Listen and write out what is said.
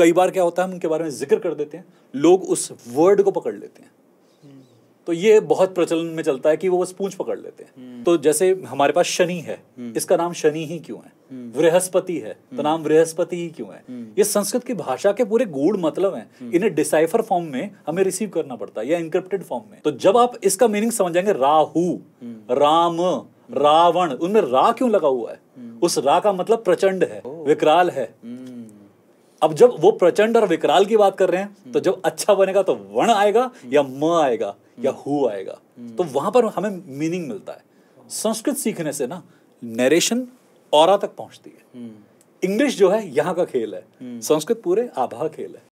कई बार क्या होता है हम उनके बारे में जिक्र कर देते हैं लोग उस वर्ड को पकड़ लेते हैं हम्म। तो ये बहुत प्रचलन में चलता है कि वो बस पूंछ पकड़ लेते हैं हम्म। तो जैसे हमारे पास शनि है हम्म। इसका नाम शनि ही क्यों है बृहस्पति है तो नाम बृहस्पति ही क्यों है ये संस्कृत की भाषा के पूरे गूढ़ मतलब हैं इन्हें डिसाइफर फॉर्म में हमें रिसीव करना पड़ता है या इंक्रिप्टेड फॉर्म में तो जब आप इसका मीनिंग समझ जाएंगे राहु राम रावण उनमें रा क्यों लगा हुआ है उस रा का मतलब प्रचंड है विकराल है अब जब वो प्रचंड और विकराल की बात कर रहे हैं तो जब अच्छा बनेगा तो वण आएगा या म आएगा या हु आएगा तो वहां पर हमें मीनिंग मिलता है संस्कृत सीखने से ना नरेशन और तक पहुंचती है हम्म। इंग्लिश जो है यहाँ का खेल है हम्म। संस्कृत पूरे आभा खेल है